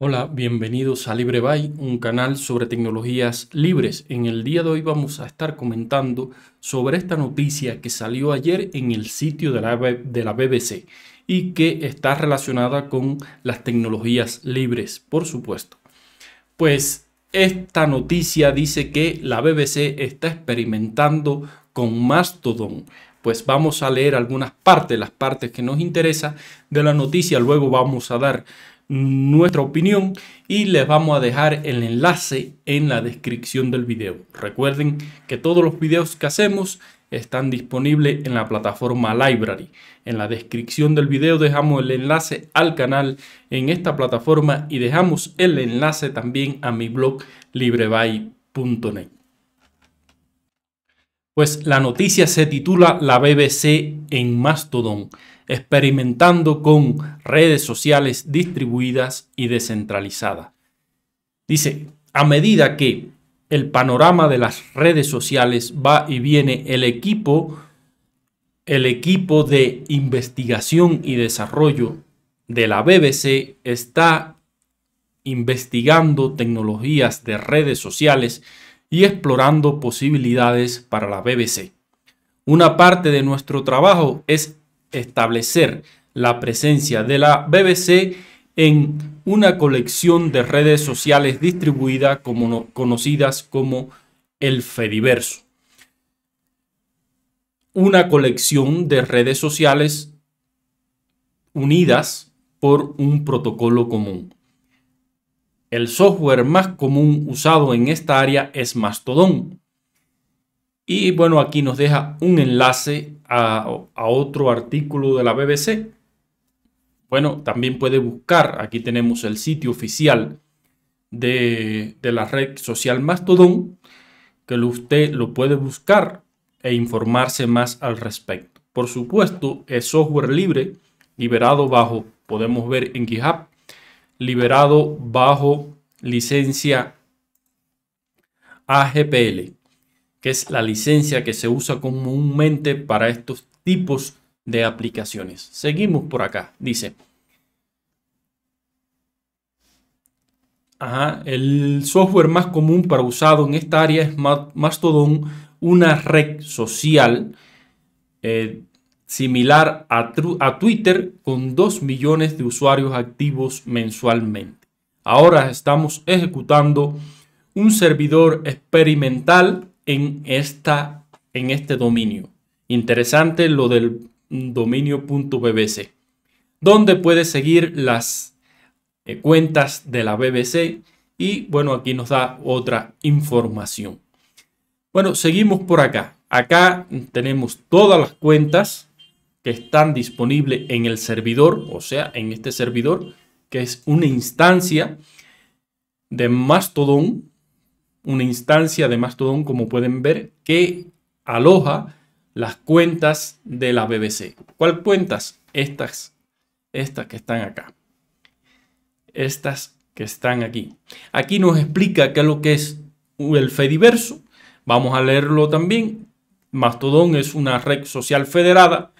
Hola, bienvenidos a LibreBuy, un canal sobre tecnologías libres. En el día de hoy vamos a estar comentando sobre esta noticia que salió ayer en el sitio de la, de la BBC y que está relacionada con las tecnologías libres, por supuesto. Pues esta noticia dice que la BBC está experimentando con Mastodon pues vamos a leer algunas partes, las partes que nos interesa de la noticia, luego vamos a dar nuestra opinión y les vamos a dejar el enlace en la descripción del video. Recuerden que todos los videos que hacemos están disponibles en la plataforma Library. En la descripción del video dejamos el enlace al canal en esta plataforma y dejamos el enlace también a mi blog libreby.net Pues la noticia se titula La BBC en Mastodon experimentando con redes sociales distribuidas y descentralizadas. Dice, a medida que el panorama de las redes sociales va y viene el equipo el equipo de investigación y desarrollo de la BBC está investigando tecnologías de redes sociales y explorando posibilidades para la BBC. Una parte de nuestro trabajo es establecer la presencia de la BBC en una colección de redes sociales distribuidas como conocidas como el Fediverso. Una colección de redes sociales unidas por un protocolo común. El software más común usado en esta área es Mastodon, y bueno, aquí nos deja un enlace a, otro artículo de la BBC. Bueno, también puede buscar, aquí tenemos el sitio oficial de, la red social Mastodon, que usted lo puede buscar e informarse más al respecto. Por supuesto, es software libre, liberado bajo, podemos ver en GitHub, liberado bajo licencia AGPL que es la licencia que se usa comúnmente para estos tipos de aplicaciones. Seguimos por acá, dice. Ajá, el software más común para usado en esta área es Mastodon, una red social eh, similar a, a Twitter con 2 millones de usuarios activos mensualmente. Ahora estamos ejecutando un servidor experimental en, esta, en este dominio. Interesante lo del dominio.bbc, donde puedes seguir las eh, cuentas de la BBC y bueno, aquí nos da otra información. Bueno, seguimos por acá. Acá tenemos todas las cuentas que están disponibles en el servidor, o sea, en este servidor, que es una instancia de Mastodon una instancia de Mastodon, como pueden ver, que aloja las cuentas de la BBC. ¿Cuál cuentas? Estas, estas que están acá. Estas que están aquí. Aquí nos explica qué es lo que es el Fediverso. Vamos a leerlo también. Mastodon es una red social federada.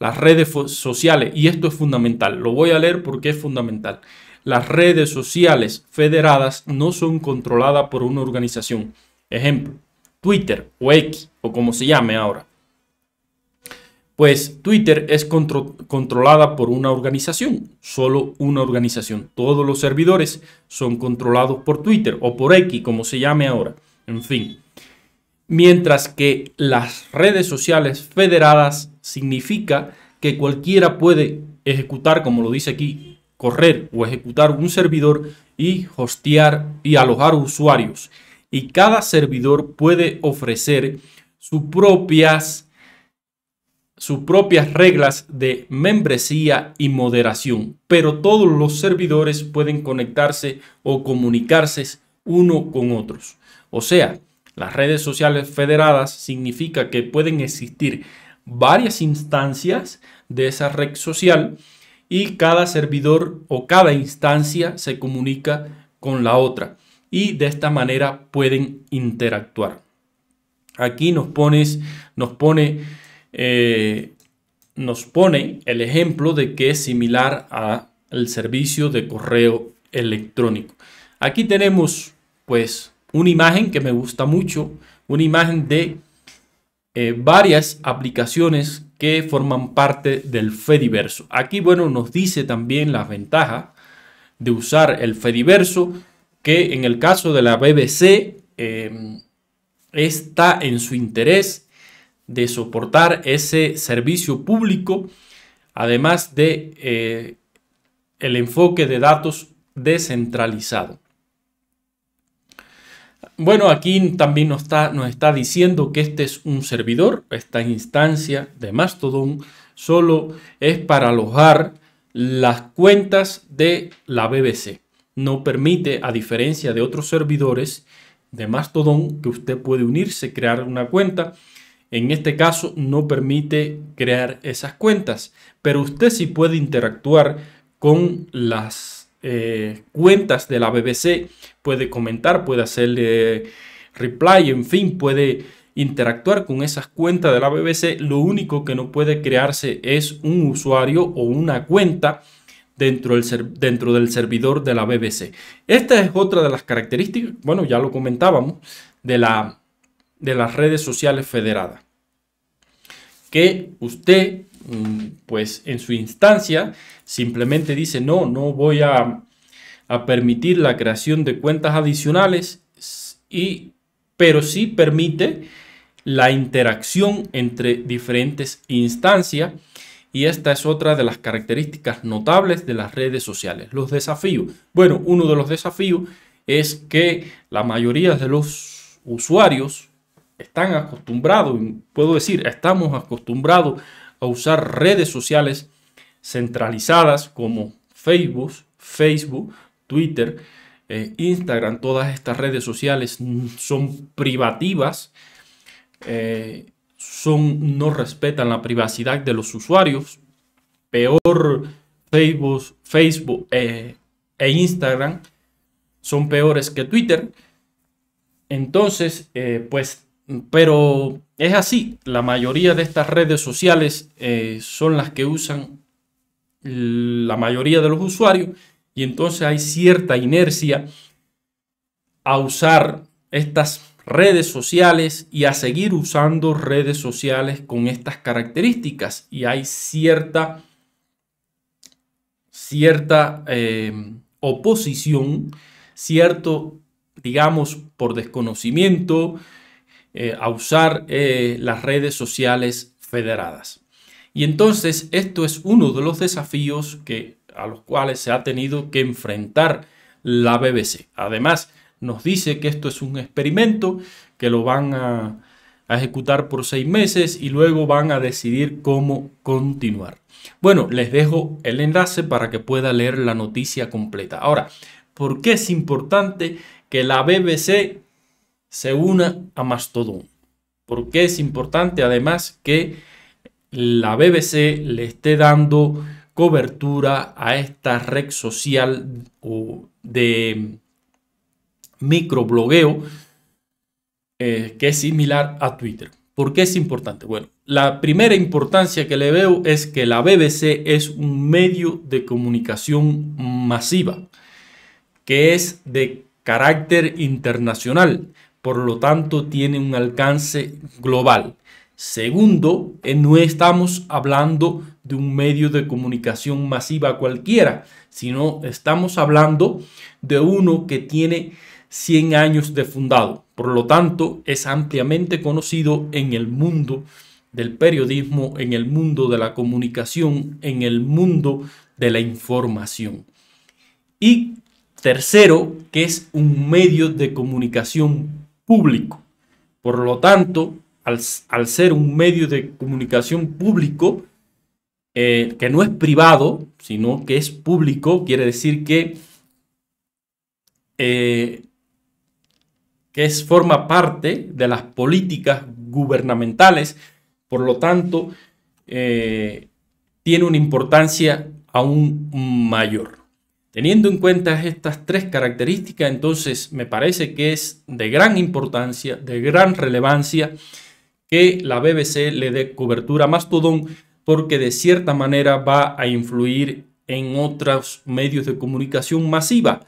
Las redes sociales, y esto es fundamental, lo voy a leer porque es fundamental las redes sociales federadas no son controladas por una organización. Ejemplo, Twitter o X o como se llame ahora. Pues Twitter es controlada por una organización, solo una organización. Todos los servidores son controlados por Twitter o por X, como se llame ahora. En fin. Mientras que las redes sociales federadas significa que cualquiera puede ejecutar, como lo dice aquí, correr o ejecutar un servidor y hostear y alojar usuarios. Y cada servidor puede ofrecer sus propias, sus propias reglas de membresía y moderación. Pero todos los servidores pueden conectarse o comunicarse uno con otros. O sea, las redes sociales federadas significa que pueden existir varias instancias de esa red social y cada servidor o cada instancia se comunica con la otra y de esta manera pueden interactuar. Aquí nos, pones, nos pone, eh, nos pone el ejemplo de que es similar al servicio de correo electrónico. Aquí tenemos pues una imagen que me gusta mucho, una imagen de eh, varias aplicaciones que forman parte del Fediverso. Aquí, bueno, nos dice también las ventajas de usar el Fediverso, que en el caso de la BBC em, está en su interés de soportar ese servicio público, además de eh, el enfoque de datos descentralizado. Bueno, aquí también nos está, diciendo que este es un servidor, esta instancia de Mastodon solo es para alojar las cuentas de la BBC. No permite, a diferencia de otros servidores de Mastodon, que usted puede unirse, crear una cuenta. En este caso no permite crear esas cuentas, pero usted sí puede interactuar con las eh, cuentas de la BBC, puede comentar, puede hacerle reply, en fin, puede interactuar con esas cuentas de la BBC. Lo único que no puede crearse es un usuario o una cuenta dentro del, dentro del servidor de la BBC. Esta es otra de las características, bueno, ya lo comentábamos, de, la, de las redes sociales federadas. Que usted Mm, pues en su instancia simplemente dice no, no voy a, a permitir la creación de cuentas adicionales, y, pero sí permite la interacción entre diferentes instancias y esta es otra de las características notables de las redes sociales, los desafíos. Bueno, uno de los desafíos es que la mayoría de los usuarios están acostumbrados, puedo decir, estamos acostumbrados a usar redes sociales centralizadas como Facebook, Facebook, Twitter, eh, Instagram, todas estas redes sociales son privativas, eh, son, no respetan la privacidad de los usuarios. Peor Facebook, Facebook eh, e Instagram son peores que Twitter. Entonces, pues pero es así, la mayoría de estas redes sociales eh, son las que usan la mayoría de los usuarios y entonces hay cierta inercia a usar estas redes sociales y a seguir usando redes sociales con estas características y hay cierta cierta eh, oposición cierto digamos por desconocimiento eh, a usar eh, las redes sociales federadas. Y entonces esto es uno de los desafíos que, a los cuales se ha tenido que enfrentar la BBC. Además, nos dice que esto es un experimento, que lo van a, a ejecutar por seis meses y luego van a decidir cómo continuar. Bueno, les dejo el enlace para que pueda leer la noticia completa. Ahora, ¿por qué es importante que la BBC se una a Mastodon. Porque es importante además que la BBC le esté dando cobertura a esta red social de microblogueo eh, que es similar a Twitter. ¿Por qué es importante? Bueno, la primera importancia que le veo es que la BBC es un medio de comunicación masiva, que es de carácter internacional, por lo tanto tiene un alcance global. Segundo, eh, no estamos hablando de un medio de comunicación masiva cualquiera, sino estamos hablando de uno que tiene 100 años de fundado. Por lo tanto, es ampliamente conocido en el mundo del periodismo, en el mundo de la comunicación, en el mundo de la información. Y Tercero, que es un medio de comunicación público. Por lo tanto, al, ser un medio de comunicación público, eh, que no es privado, sino que es público, quiere decir que, eh, que es, forma parte de las políticas gubernamentales, por lo tanto, eh, tiene una importancia aún mayor. Teniendo en cuenta estas tres características, entonces me parece que es de gran importancia, de gran relevancia que la BBC le dé cobertura a Mastodon porque de cierta manera va a influir en otros medios de comunicación masiva.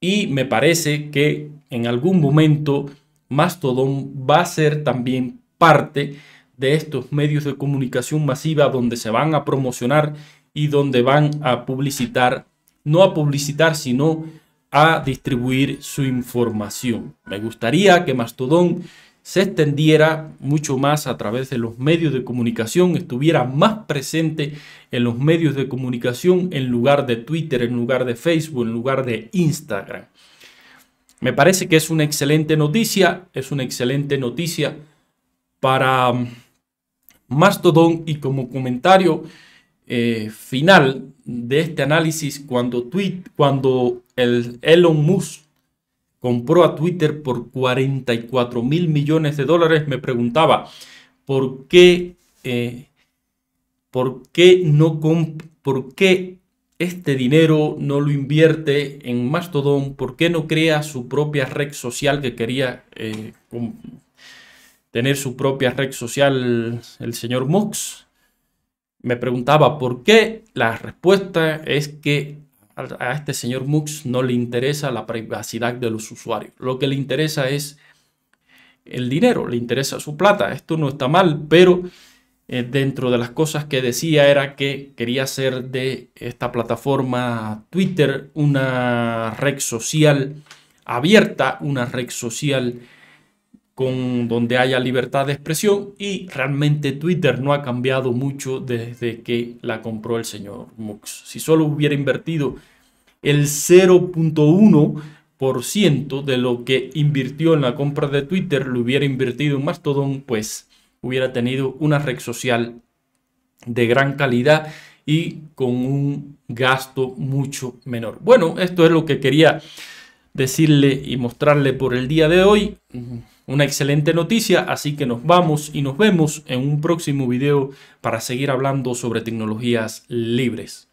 Y me parece que en algún momento Mastodon va a ser también parte de estos medios de comunicación masiva donde se van a promocionar y donde van a publicitar, no a publicitar, sino a distribuir su información. Me gustaría que Mastodon se extendiera mucho más a través de los medios de comunicación, estuviera más presente en los medios de comunicación en lugar de Twitter, en lugar de Facebook, en lugar de Instagram. Me parece que es una excelente noticia, es una excelente noticia para mm, Mastodon y como comentario eh, final de este análisis cuando, cuando el Elon Musk compró a Twitter por 44 mil millones de dólares, me preguntaba, ¿por qué, eh, por qué no por qué este dinero no lo invierte en Mastodon? ¿Por qué no crea su propia red social que quería eh, tener su propia red social el señor Mox? me preguntaba por qué la respuesta es que a este señor Mux no le interesa la privacidad de los usuarios. Lo que le interesa es el dinero, le interesa su plata. Esto no está mal, pero eh, dentro de las cosas que decía era que quería hacer de esta plataforma Twitter una red social abierta, una red social con donde haya libertad de expresión y realmente Twitter no ha cambiado mucho desde que la compró el señor Mux. Si solo hubiera invertido el 0.1% de lo que invirtió en la compra de Twitter, lo hubiera invertido en Mastodon, pues hubiera tenido una red social de gran calidad y con un gasto mucho menor. Bueno, esto es lo que quería decirle y mostrarle por el día de hoy una excelente noticia, así que nos vamos y nos vemos en un próximo video para seguir hablando sobre tecnologías libres.